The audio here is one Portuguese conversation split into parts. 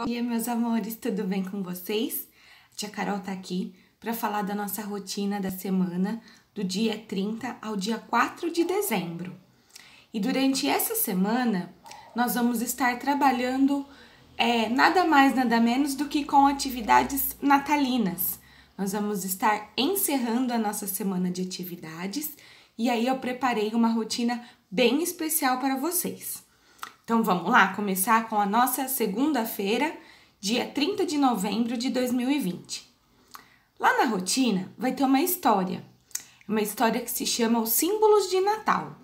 Bom dia, meus amores, tudo bem com vocês? A tia Carol tá aqui para falar da nossa rotina da semana do dia 30 ao dia 4 de dezembro. E durante essa semana, nós vamos estar trabalhando é, nada mais, nada menos do que com atividades natalinas. Nós vamos estar encerrando a nossa semana de atividades e aí eu preparei uma rotina bem especial para vocês. Então vamos lá começar com a nossa segunda-feira, dia 30 de novembro de 2020. Lá na rotina vai ter uma história, uma história que se chama Os Símbolos de Natal,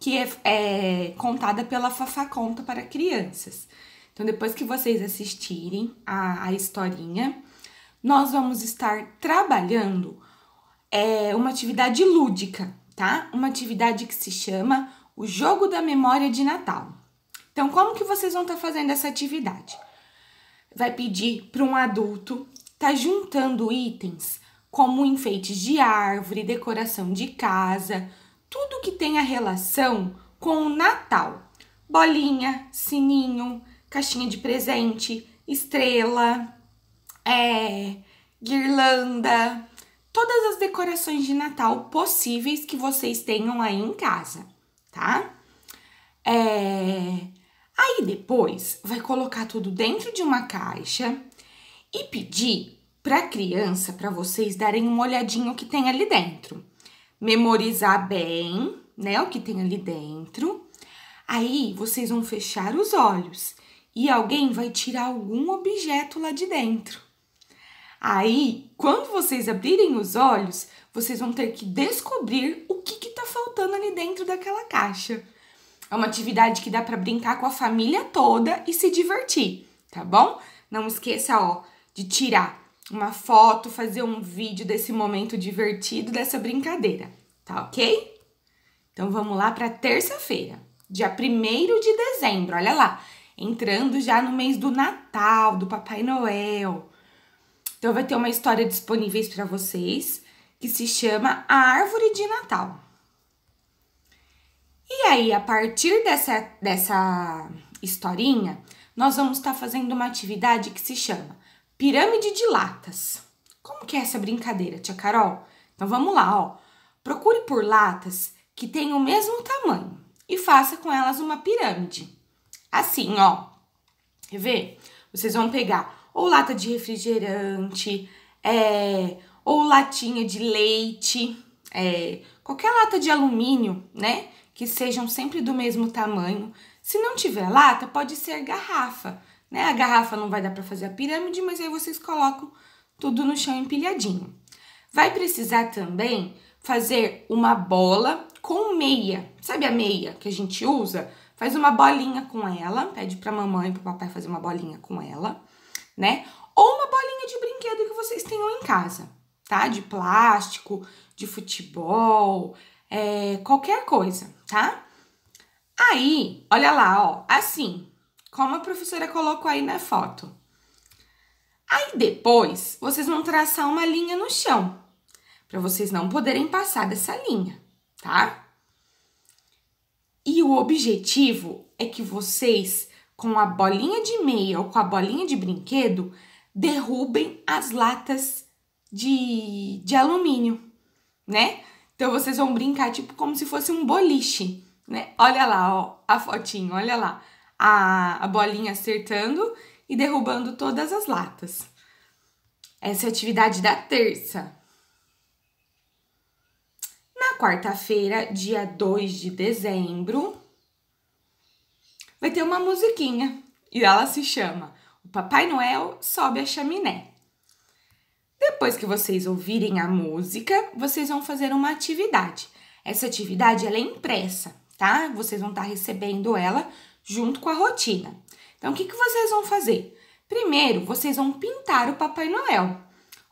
que é, é contada pela Fafá Conta para crianças. Então depois que vocês assistirem a, a historinha, nós vamos estar trabalhando é, uma atividade lúdica, tá? Uma atividade que se chama o Jogo da Memória de Natal. Então, como que vocês vão estar tá fazendo essa atividade? Vai pedir para um adulto tá juntando itens como enfeites de árvore, decoração de casa, tudo que tenha relação com o Natal. Bolinha, sininho, caixinha de presente, estrela, é, guirlanda, todas as decorações de Natal possíveis que vocês tenham aí em casa, tá? É, Aí depois vai colocar tudo dentro de uma caixa e pedir para a criança, para vocês darem uma olhadinha o que tem ali dentro. Memorizar bem, né, o que tem ali dentro. Aí vocês vão fechar os olhos e alguém vai tirar algum objeto lá de dentro. Aí, quando vocês abrirem os olhos, vocês vão ter que descobrir o que está faltando ali dentro daquela caixa. É uma atividade que dá para brincar com a família toda e se divertir, tá bom? Não esqueça, ó, de tirar uma foto, fazer um vídeo desse momento divertido dessa brincadeira, tá ok? Então vamos lá para terça-feira, dia 1 de dezembro, olha lá, entrando já no mês do Natal, do Papai Noel. Então vai ter uma história disponível para vocês que se chama A Árvore de Natal aí, a partir dessa, dessa historinha, nós vamos estar tá fazendo uma atividade que se chama Pirâmide de Latas. Como que é essa brincadeira, tia Carol? Então vamos lá, ó. Procure por latas que tenham o mesmo tamanho e faça com elas uma pirâmide. Assim, ó. Quer ver? Vocês vão pegar ou lata de refrigerante, é, ou latinha de leite, é, qualquer lata de alumínio, né? que sejam sempre do mesmo tamanho. Se não tiver lata, pode ser garrafa, né? A garrafa não vai dar para fazer a pirâmide, mas aí vocês colocam tudo no chão empilhadinho. Vai precisar também fazer uma bola com meia. Sabe a meia que a gente usa? Faz uma bolinha com ela, pede para mamãe e para papai fazer uma bolinha com ela, né? Ou uma bolinha de brinquedo que vocês tenham em casa, tá? De plástico, de futebol, é, qualquer coisa, tá? Aí, olha lá, ó, assim, como a professora colocou aí na foto. Aí depois, vocês vão traçar uma linha no chão, para vocês não poderem passar dessa linha, tá? E o objetivo é que vocês, com a bolinha de meia ou com a bolinha de brinquedo, derrubem as latas de, de alumínio, né? Então vocês vão brincar tipo como se fosse um boliche, né? Olha lá, ó, a fotinho, olha lá. A, a bolinha acertando e derrubando todas as latas. Essa é a atividade da terça. Na quarta-feira, dia 2 de dezembro, vai ter uma musiquinha e ela se chama O Papai Noel Sobe a Chaminé. Depois que vocês ouvirem a música, vocês vão fazer uma atividade. Essa atividade ela é impressa, tá? Vocês vão estar tá recebendo ela junto com a rotina. Então, o que, que vocês vão fazer? Primeiro, vocês vão pintar o Papai Noel.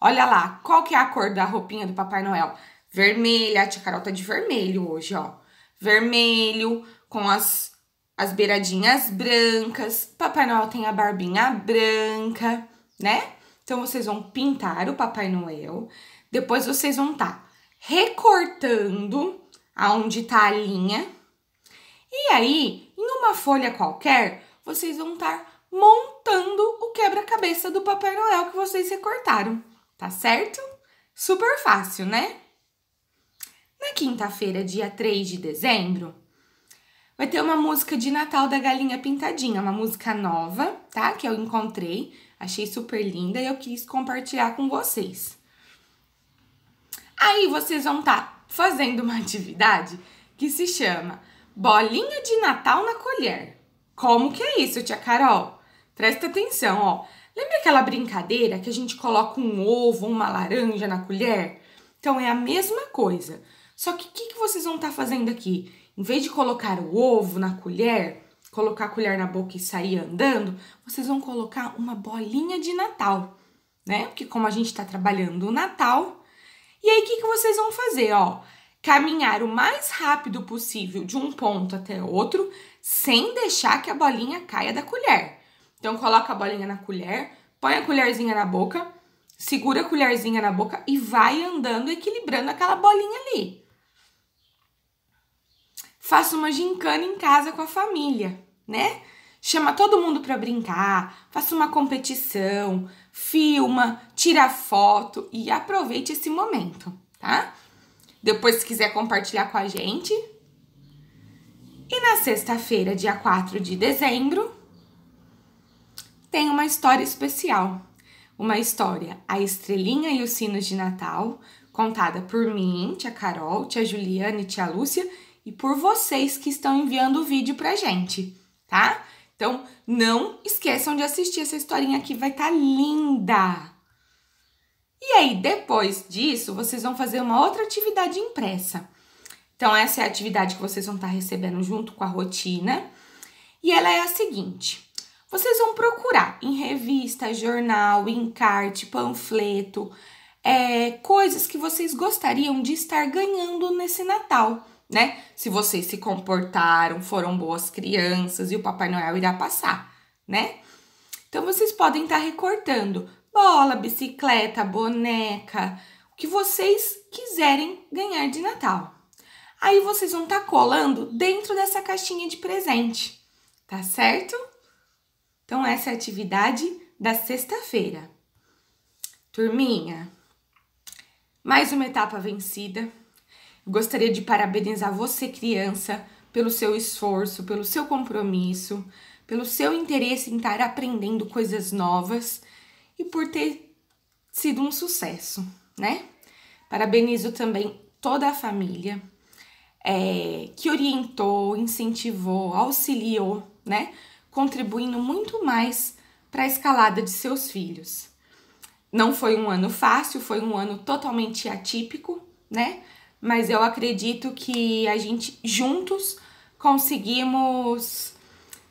Olha lá, qual que é a cor da roupinha do Papai Noel? Vermelha, a tia Carol tá de vermelho hoje, ó. Vermelho, com as, as beiradinhas brancas. Papai Noel tem a barbinha branca, né? Então vocês vão pintar o Papai Noel, depois vocês vão estar tá recortando aonde tá a linha. E aí, em uma folha qualquer, vocês vão estar tá montando o quebra-cabeça do Papai Noel que vocês recortaram, tá certo? Super fácil, né? Na quinta-feira, dia 3 de dezembro, vai ter uma música de Natal da Galinha Pintadinha, uma música nova, tá? Que eu encontrei Achei super linda e eu quis compartilhar com vocês. Aí vocês vão estar tá fazendo uma atividade que se chama Bolinha de Natal na colher. Como que é isso, tia Carol? Presta atenção, ó. Lembra aquela brincadeira que a gente coloca um ovo, uma laranja na colher? Então é a mesma coisa. Só que o que, que, vocês vão estar tá fazendo aqui? Em vez de colocar o ovo na colher, colocar a colher na boca e sair andando, vocês vão colocar uma bolinha de Natal, né? Porque como a gente está trabalhando o Natal, e aí o que, que vocês vão fazer? Ó, caminhar o mais rápido possível de um ponto até outro, sem deixar que a bolinha caia da colher. Então coloca a bolinha na colher, põe a colherzinha na boca, segura a colherzinha na boca e vai andando equilibrando aquela bolinha ali. Faça uma gincana em casa com a família né? Chama todo mundo para brincar, faça uma competição, filma, tira foto e aproveite esse momento, tá? Depois, se quiser compartilhar com a gente. E na sexta-feira, dia 4 de dezembro, tem uma história especial. Uma história, A Estrelinha e os Sinos de Natal, contada por mim, tia Carol, tia Juliana e tia Lúcia, e por vocês que estão enviando o vídeo pra gente tá? Então, não esqueçam de assistir essa historinha aqui, vai estar tá linda. E aí, depois disso, vocês vão fazer uma outra atividade impressa. Então, essa é a atividade que vocês vão estar tá recebendo junto com a rotina. E ela é a seguinte: vocês vão procurar em revista, jornal, encarte, panfleto, é, coisas que vocês gostariam de estar ganhando nesse Natal né? Se vocês se comportaram, foram boas crianças e o Papai Noel irá passar, né? Então vocês podem estar recortando bola, bicicleta, boneca, o que vocês quiserem ganhar de Natal. Aí vocês vão estar colando dentro dessa caixinha de presente, tá certo? Então essa é a atividade da sexta-feira. Turminha, mais uma etapa vencida Gostaria de parabenizar você, criança, pelo seu esforço, pelo seu compromisso, pelo seu interesse em estar aprendendo coisas novas e por ter sido um sucesso, né? Parabenizo também toda a família é, que orientou, incentivou, auxiliou, né? Contribuindo muito mais para a escalada de seus filhos. Não foi um ano fácil, foi um ano totalmente atípico, né? mas eu acredito que a gente juntos conseguimos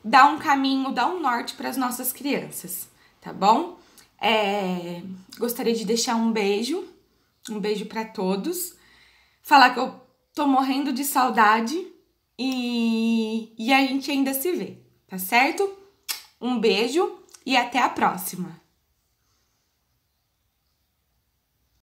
dar um caminho, dar um norte para as nossas crianças, tá bom? É, gostaria de deixar um beijo, um beijo para todos, falar que eu tô morrendo de saudade e, e a gente ainda se vê, tá certo? Um beijo e até a próxima!